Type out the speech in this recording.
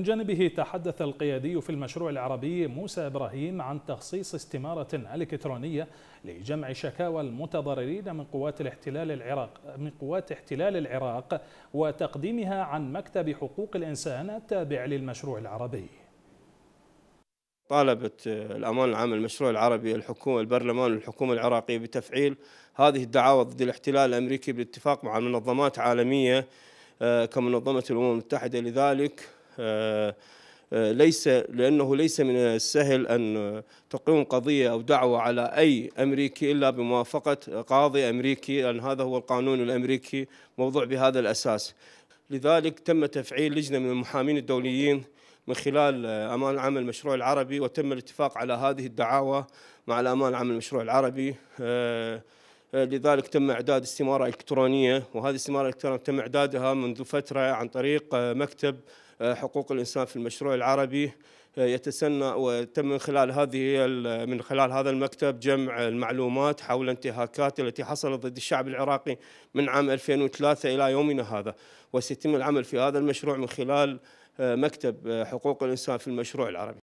من جانبه تحدث القيادي في المشروع العربي موسى إبراهيم عن تخصيص استمارة إلكترونية لجمع شكاوى المتضررين من قوات الاحتلال العراق من قوات احتلال العراق وتقديمها عن مكتب حقوق الإنسان التابع للمشروع العربي طالبت الأمان العام المشروع العربي الحكومة البرلمان والحكومة العراقية بتفعيل هذه الدعاوى ضد الاحتلال الأمريكي بالاتفاق مع منظمات عالمية آه، كمنظمة الأمم المتحدة لذلك آه، آه، ليس لأنه ليس من السهل أن تقيم قضية أو دعوة على أي أمريكي إلا بموافقة قاضي أمريكي لأن هذا هو القانون الأمريكي موضوع بهذا الأساس لذلك تم تفعيل لجنة من المحامين الدوليين من خلال أمان العام المشروع العربي وتم الاتفاق على هذه الدعاوى مع الأمان العام المشروع العربي آه، آه، لذلك تم إعداد استمارة إلكترونية وهذه الاستمارة الإلكترونية تم إعدادها منذ فترة عن طريق آه، مكتب آه، حقوق الإنسان في المشروع العربي يتسنى وتم من خلال هذه من خلال هذا المكتب جمع المعلومات حول انتهاكات التي حصلت ضد الشعب العراقي من عام 2003 الى يومنا هذا وسيتم العمل في هذا المشروع من خلال مكتب حقوق الانسان في المشروع العربي